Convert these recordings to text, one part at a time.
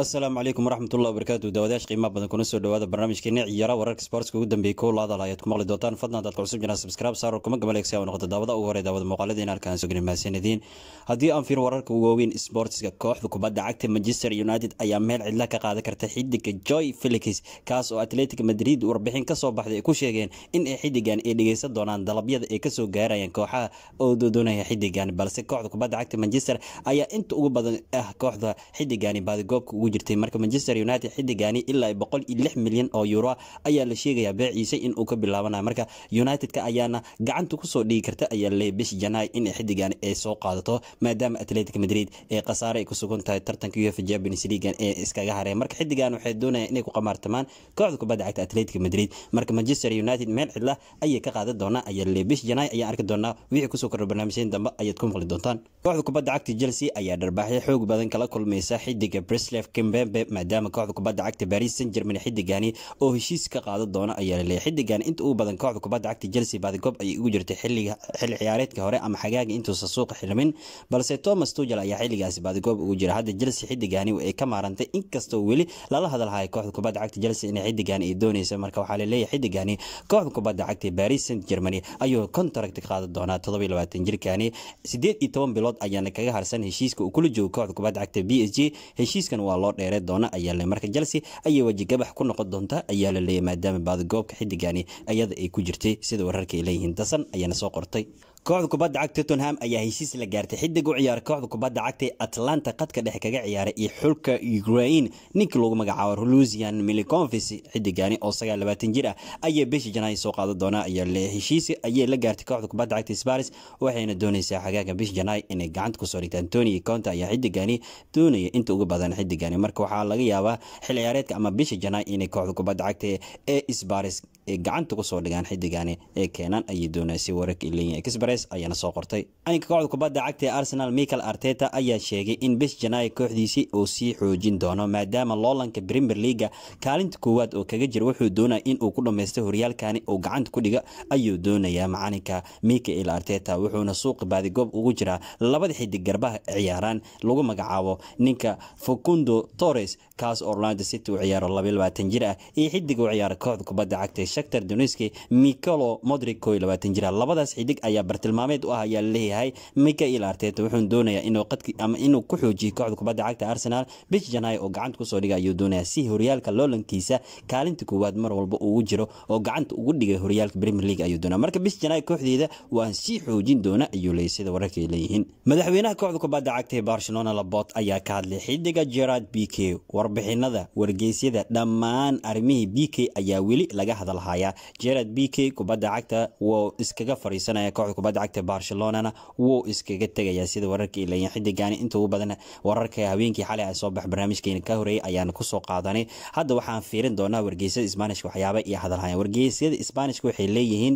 asalaamu calaykum waraxmatullahi wabarakaatu daawadayash qiimaa badan kuna soo dhawaada barnaamijkeena ciyaara wararka sboortska ugu dambeeyey kow ayaad ku maqli doontaan fadlan daad cusub janaa subscribe saar kuma gamaleeg si aa noqota daawada ugu hore daawada muuqaalada in halkaan soo gelin haddii aan fiirin wararka waaweyn sboortiska kooxda kubadda cagta manchester united ayaa meel cidla ka qaadan karta xidiga joy felix kaas oo atletic madrid warbixin kasoo baxday ay ku sheegeen in ay xidigan ay dhegeysan doonaan dalabyada ay kasoo gaarayeen kooxaha oo doodonaya xidigan balse kooxda kubadda cagta manchester ayaa inta ugu badan ah kooxda xidigani baadigoobka ugu jirtay marka manchester united xidigani ilaa boqol iyo lix milyan oo euro ayaa la sheegayaa beeciisa inuu ka bilaabanayo marka united ayaana gacanta kusoo dhigi karta ayaa le bish janaay in xidigani ay soo qaadato maadaama atletic madrid ee khasaare ay ku sugan tahay tartanka uefa jabanes leagan ee iskaga hareen marka xidigan waxay doonayaan inay ku qamaartamaan kooxda kubadda cagta atletic madrid marka manchester united meel cidla ayay ka qaadan doonaa ayaa le bish janaay ayaan arki doonaa wixii kusoo kordha barnaamijyaen dambe ayaad ku maqli doontaan kooxda kubadda cagta chelsea ayaa dharbaaxyo xoog badan kala kulmaysa xidiga breslef kimbembe maadaama kooxda kubadda cagta baris san german xidigani oo heshiis ka qaadan doona ayaa la leeyay inta ugu badan kooxda kubadda cagta chelsea baadikoob ayay ugu jirtay xilli ciyaareedka hore ama xagaaga intuusan suuqa xilmin balse thomas tugel ayaa xilligaasi baadikoob ugu jira hadda chelsea xidigani ay ka maarantay inkastoo weli lala hadalhayo kooxda kubadda cagta chelsea in xidigani ay doonaysa marka waxaa la xidigani kooxda kubadda cagta baris san german ayuu kontarakt qaadan doonaa toddobaylabaaatan jirkani siddeed iyo toban bilood ayaana kaga harsan heshiiska uu kula joogo kooxda kubadda cagta b s g heshiiskan waa loo dheere doona ayaa le marka chelsea ayay wejigabax ku noqon doontaa ayaa la leeyay maadaama baadigoobka xiddigani ayada ay ku jirtay sida wararka ay leeyihiin dasan ayaana soo qortay kooxda kubadda cagta tottenham ayaa heshiis la gaartay xidig u ciyaara kooxda kubadda cagta ee atlanta khadka dhexe kaga ciyaara iyo xulka ukraine ninka lagu magacaabo lusian miliconvis xidigani oo sagaalaaatan jir ah ayaa bishi janaayo soo qaadan doonaa ayaa heshiisi ayay la gaartay kooxda kubadda cagta sparis waxayna doonaysaa xagaaga bishi janaayo inay gacanta kusoo dhigta antoni conta ayaa xidigani doonaya inta ugu badan xidigani marka waxaa laga yaabaa xil ciyaareedka ama bishi janaayo inay kooxda kubadda cagta ee sparis ay gacanta kusoo dhigaan xidigani ee keenaan ayay doonaysay wararka ileeyihin express ayaana soo qortay caninka kooxda kubadda cagta ee arsenal michael arteta ayaa sheegay in bish janaayo kooxdiisii uu sii xoojin doono maadaama loolanka premier leaga kaalinta koowaad oo kaga jira wuxuu doonaya in uu ku dhammaysta horyaalkani uu gacanta ku dhiga ayuu doonayaa macalinka michael arteta wuxuuna suuqa baadigoob ugu jiraa labada xidig garbaha ciyaaraan lagu magacaabo ninka facundo torres kaas orlando city u ciyaaro jir ah iyo xidig u ciyaara kooxda kubadda cagta shaktar donetski mikolo modrik labaatan jira ah. labadaas xidig ayaa bartilmaameed u ah ayaa laleeyahay mikael arteta wuxuuna doonayaa inuu ku xoojiyo kooxda kubadda cagta arsenaal bish janay oo gacanta kusoo dhiga ayuu doonayaa si horyaalka loolankiisa kaalinta koowaad mar walba ugu jiro oo gacanta ugu dhiga horyaalka premier league ayuu doonaa marka bish janay kooxdeeda waan sii xoojin doona ayuu leeyay sida wararkay leeyihiin madaxweynaha kooxda kubadda cagta ee barcelona labot ayaa ka hadlay xidiga gerard b k warbixinada wargeysyada dhammaan arrimihii b k ayaa weli laga hadala haya jerard bk kubada cagta wuu iskaga fariisanaya kooxda kubada cagta barcelonana wuu iskaga tegaya sida wararka ilayan xidigaani intuu badan wararka habeenkii xalay ay soo bax barnaamijkeena ka horeeyay ayaan kusoo qaadanay hadda waxaan fiirin doonaa wargeysyada isbaanishka waxyaaba iyo hadalhaya wargeysyada isbaanishka waxay leeyihiin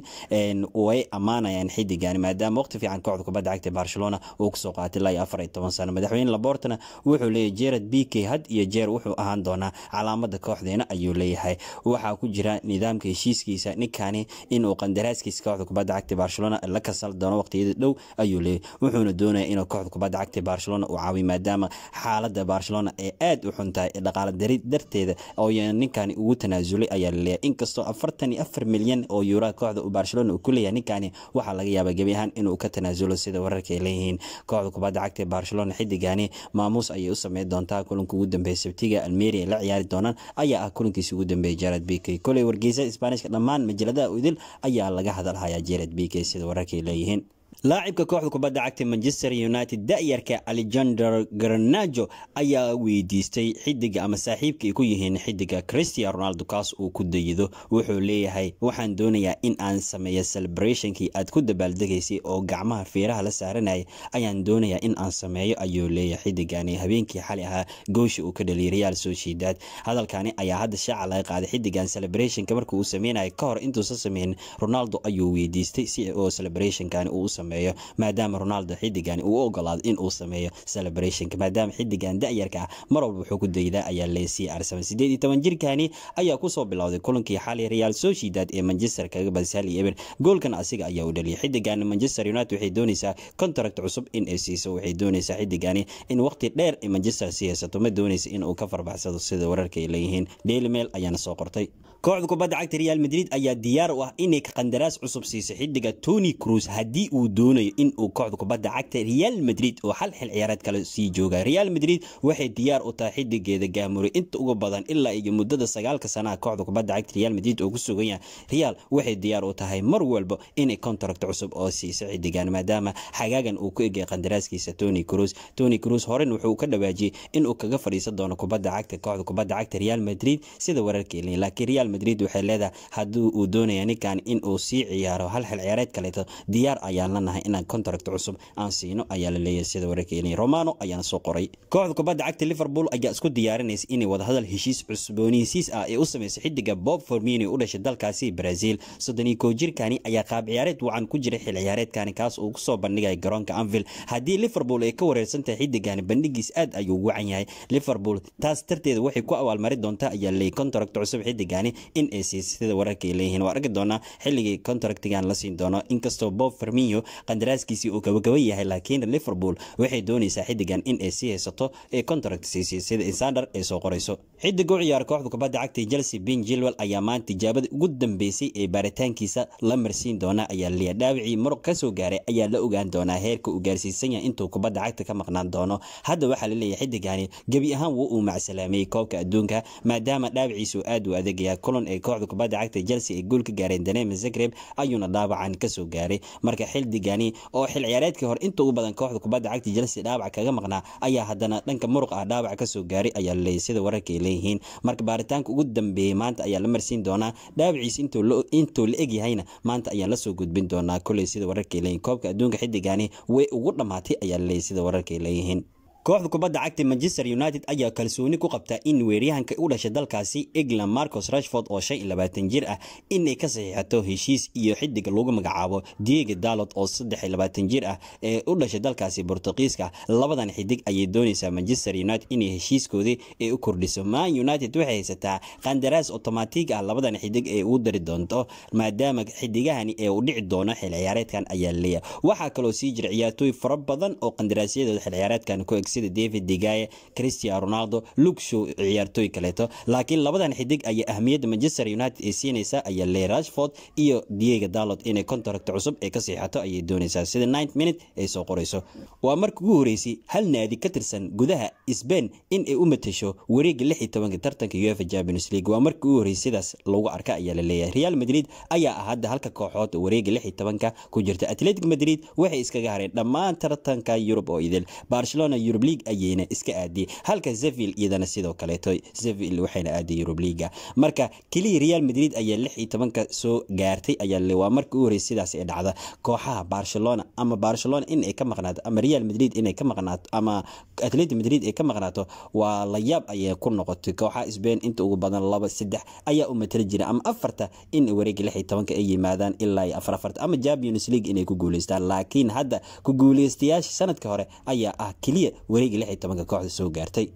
way ammaanayaan xidigaani maadaama waqti fiican kooxda kubada cagta barcelona uu kasoo qaatay ilaa iyo afar iyo toban sano madaxweyne labortana wuxuu leeyahy jerard bk had iyo jeer wuxuu ahaan doonaa calaamada kooxdeena ayuu leeyahay waxaa ku jira nidaamka heshiiskiisa ninkani inuu qandaraaskiisa kooxda kubadda cagta barcelona la kasan doono waqtiyada dhow ayuu leeyay wuxuuna doonaya inuu kooxda kubadda cagta barcelona uu caawiyo maadaama xaalada barcelona ee aada u xun ee dhaqaale dari darteeda ooy ninkani ugu tanaasulay ayaa laleeyahay inkastoo afartan iyo afar milyan oo yuuraa kooxda uu barcelona uu ku leeyahay ninkani waxaa laga yaabaa gebi ahaan inuu ka tanaasulo sida wararka ay leeyihiin kooxda kubadda cagta barcelona xiddigani maamuus ayay u sameyn doontaa kulanka ugu dambeeya sabtiga almeria ay la ciyaari doonaan ayaa ah kulankiisa ugu dambeeya jarad bk koley wargeysa isbaanishka dhammaan majaladaha udil ayaa laga hadalhayaa jared b k sida wararkay leeyihiin laacibka kooxda kubadda cagta manchester united da-yarka alexander garnajo ayaa weydiistay xidiga ama saaxiibka ay ku yihiin xidiga christian ronaldo kaas uu ku dayido wuxuu leeyahay waxaan doonayaa in aan sameeya celebrationkii aad ku dabaaldegaysay oo gacmaha feeraha la saaranayay ayaan doonayaa in aan sameeyo ayuu leeyahay xidigani habeenkii xali ahaa goosha uu ka dhaliyay real sociedad hadalkani ayaa hadda shaaca laga qaaday xidigan celebrationka markuu u sameynaya ka hor intuusan sameyn ronaldo ayuu weydiistay si oo celebrationkani uu sameeyo maadaama ronaldo xidigan uu ogolaaday inuu sameeyo celebrationka maadaama xidigan da-yarka ah mar walba wuxuu ku daydaa ayaa leesii arsaman sideed iyo toban jirkani ayaa kusoo bilowday kulankii xali real sociedad ee manchester kaga badisay hal goolkan asiga ayaa u dhaliyay xidigan manchester united waxay doonaysaa contract cusub in ay siiso waxay doonaysaa xidigani in waqti dheer manchester sii haysato ma doonaysa inuu ka farbaxsado sida wararka ay leeyihiin daily mail ayaana soo qortay kooxda kubadda cagta real madrid ayaa diyaar u ah inay qandaraas cusub siiso xidiga tony cruz haddii uu doonayo inuu kooxda kubadda cagta real madrid oo hal xil ciyaareed kale sii jooga real madrid waxay diyaar u tahay xidigeeda gaamuri inta uga badan ilaa iyo muddada sagaalka sanaha kooxda kubadda cagta real madrid oo ku sugan yahay real waxay diyaar u tahay mar walba inay contract cusub oo siiso xidigan maadaama xagaagan uu ku egay qandaraaskiisa tony cruz tony cruz horen wuxuu ka dhawaajiyey inuu kaga fadhiisan doono kubadda cagta kooxda kubadda cagta real madrid sida wararkeeli laakiin real madrid waxay leedahay haddii uu doonaya ninkan inuu sii ciyaaro hal xil ciyaareed kaleeto diyaar ayaanlan doorannahay inaan kontract cusub aan siino ayaa la leeyahay sida wararkeena romano ayaana soo qoray kooxda kubadda cagta liverpool ayaa isku diyaarinaysa inay wadahadal heshiis cusboonisiis ah ee u samayso xidiga bob formino u dhashay dalkaasi brazil soddon iyo koo ayaa qaab ciyaareed wacan ku jira xil ciyaareedkani kaas uu kusoo bandhigaya garoonka anvil haddii liverpool ay ka wareersantahay xidigani bandhigiis aad ayuu wacan yahay liverpool taas darteeda waxay ku abaalmari doontaa ayaa leeyay kontract cusub xidigani in ay siisatida wararka ay leeyihiin waa arki doonaa xilligii contractigan la siin doono inkastoo bob ferminyo qandaraaskiisii uu gabagaba yahay laakiin liverpool waxay doonaysaa xidigan in ay sii haysato ee contract siisay sida insander ay soo qorayso xidig u ciyaar kooxda kubadda cagta chelsea ben jilwell ayaa maanta tijaabada ugu dambeysay ee baaritaankiisa la marsiin doona ayaa laliya dhaawicii muruq ka soo gaaray ayaa la ogaan doonaa heerka uu gaarsiisan yahay intuu kubadda cagta ka maqnaan doono hadda waxaa laleeyahay xidigani gebi ahaan wuu uu macsalaamiyey koobka adduunka maadaama dhaawiciisu aad u adegaya kulan ee kooxda kubadda cagta chelsea ay guul gaareen danema zagreb ayuuna dhaawacan ka soo gaaray marka xildi adigani oo xil ciyaareedkii hore inta ugu badan kooxda kubadda cagta jelse dhaawac kaga maqnaa ayaa haddana dhanka muruq ah dhaawac kasoo gaaray ayaa laleeyay sida wararkay leeyihiin marka baaritaanka ugu dambeeyey maanta ayaa la marsiin doonaa dhaawaciis intuu la egyahayna maanta ayaa lasoo gudbin doonaa koley sida wararkay leeyihin koobka adduunka xiddigaani way ugu dhammaatay ayaa laleeyay sida wararkay leeyihiin kooxda kubadda cagta manchester united ayaa kalsooni ku qabta in weeryahanka u dhashay dalkaasi england marcos rashford oo shan iyo labaatan jir ah inay ka saxiixato heshiis iyo xidiga lagu magacaabo diego dalot oo saddex iyo labaatan jir ah ee u dhashay dalkaasi bortuqiiska labadan xidig ayay doonaysaa manchester united inay heshiiskoodii ee u kordhiso man united waxay haysataa qandaraas otomaatig ah labadan xidig ee uu dari doonto maadaama xidigahani ee uu dhici doono xil ayaa leeya waxaa kaloo sii jira ciyaartooy fara badan oo qandaraasyadooda xil ku egsi sida david degay christian ronaldo lugshow ciyaartooy kaleeto laakiin labadan xidig ayaa ahmiyadda manchester united ee siinaysa ayaa le rashford iyo diego dalot inay kontaragta cusub ee ka siixato ayay doonaysaa sida ninth minute ay soo qorayso waa marka ugu horeysay hal naadi ka tirsan gudaha sbain inay u matasho wareega lix iyo tobanka tartanka uefa champions league waa marka ugu horreysay sidaas lagu arka ayaa la leeyahay real madrid ayaa ah halka kooxood wareega lix iyo tobanka ku jirta atletic madrid waxay iskaga hareen dhammaan tartanka yurub oo idil barcelona yurub eurobleague ayeyna iska aadiyey halka zevil iyadana sidoo kaleeto zevil waxayna aaday eurobleaga marka keliya real madrid ayaa lix iyo tobanka soo gaartay ayaa waa marka u horeysa sidaas ee dhacda kooxaha barcelona ama barcelona in ka maqnaato ama real madrid inay ka maqnaato ama atleti madrid ay ka maqnaato waa la yaab ayay ku noqotay kooxaha sbain inta ugu badan laba saddex ayaa u matala jira ama afarta in wareega lix iyo tobanka ay yimaadaan ilaa afar afarta ama champions league inay ku guuleystaan laakiin hadda ku guuleystayaasha sanadka hore ayaa ah keliya wareegii kooxda soo gaartay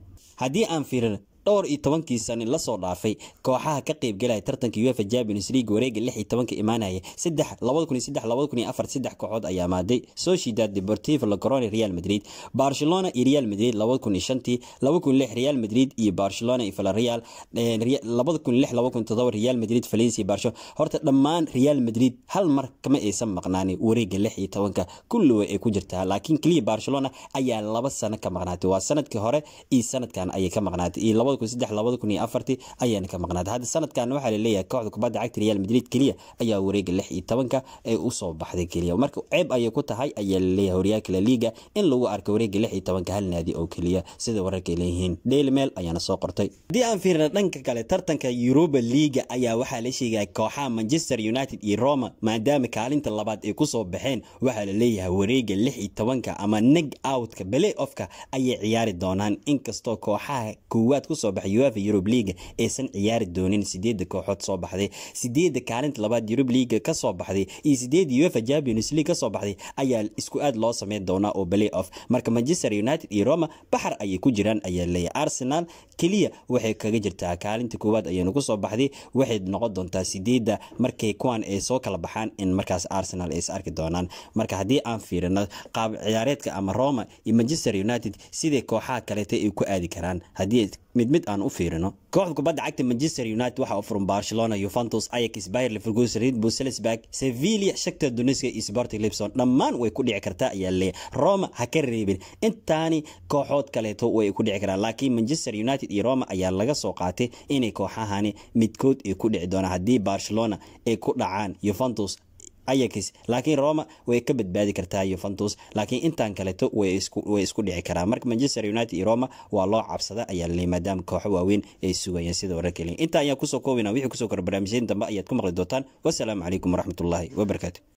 haddii aan fiirino dhowr iyo tobankii sani lasoo dhaafay kooxaha ka qaybgalaya tartanka uefa champions league wareega lix iyo tobanka imaanaya saddex labada kun iyo saddex labada kun iyo afar saddex kooxood ayaa maaday sociedad deportivo lacorone real madrid barcelona iyo real madrid labada kun iyo shantii laba kun lix real madrid iyo barcelona iyo villarreal eh, labada kun lix laba kun todoba real madrid valencia barcelona horta dhammaan real madrid hal mar kama aysan maqnaanin wareega lix iyo tobanka kulliwa ay ku jirtaa laakiin keliya barcelona ayaa laba sano ka maqnaatay waa sanadkii hore iyo sanadkan ayay ka maqnaatay iyo labada ayaana ka maqnaata hadda sanadkan waxaa laleeyahay kooxda kubadda cagta real madrid keliya ayaa wareega lix iyo tobanka ee usoo baxday keliya marka ceeb ayay ku tahay ayaa laleeyahay horyaalka laliga in lagu arko wareega lix iyo tobanka hal naadi oo keliya sida wararka leeyihiin daily mail ayaana soo qortay haddii aan fiirna dhanka kale tartanka yuruba liiga ayaa waxaa la sheegaya kooxaha manchester united iyo roma maadaama kaalinta labaad ay kusoo baxeen waxaa laleeyahay wareega lix iyo tobanka ama neg outka belay ofka ayay ciyaari doonaan inkastoo kooxaha koowaad soo baxay uefa yurub liaga aysan ciyaari doonin sideeda kooxood soo baxday sideeda kaalinta labaad yurub liaga kasoo baxday iyo sideeda uefa champions league kasoo baxday ayaa isku aad loo sameyn doonaa oo balay off marka manchester united iyo roma baxar ayay ku jiraan ayaa leeya arsenal keliya waxay kaga jirtaa kaalinta koowaad ayaynu kusoo baxday waxay noqon doontaa sideeda markay kuwan ay soo kala baxaan in markaas arsenal ay is arki doonaan marka haddii aan fiirino qaab ciyaareedka ama roma iyo manchester united sidai kooxaha kaleeta ay ku aadi karaan haddii mid aan u fiirino kooxda kubadda cagta manchester united waxa u furan barcelona yuventus ayax bayer leverkusen red sevilia salisburg sevilla shakta duniska iyo sporting lipson dhammaan way ku dhici kartaa ayaa leeya roma ha ka reebin intaani kooxood kaleeto way ku dhici karaan laakiin manchester united iyo roma ayaa laga soo qaatay inay kooxahani midkood ay ku dhici doonaan haddii barcelona ay ku dhacaan yuventus ayax laakiin roma way ka badbaadi kartaa yuventus laakiin intaan kaleeto way isku dhici karaa marka manchester united iyo roma waa loo cabsada ayaa le maadaama kooxo waaweyn ay sugayeen sida wararkeliya intaa ayaan kusoo koobayna wixii kusoo kora barnaamijyadan dambe ayaad ku maqli doontaan wasalaamu calaykum waraxmatullaahi wabarakaatu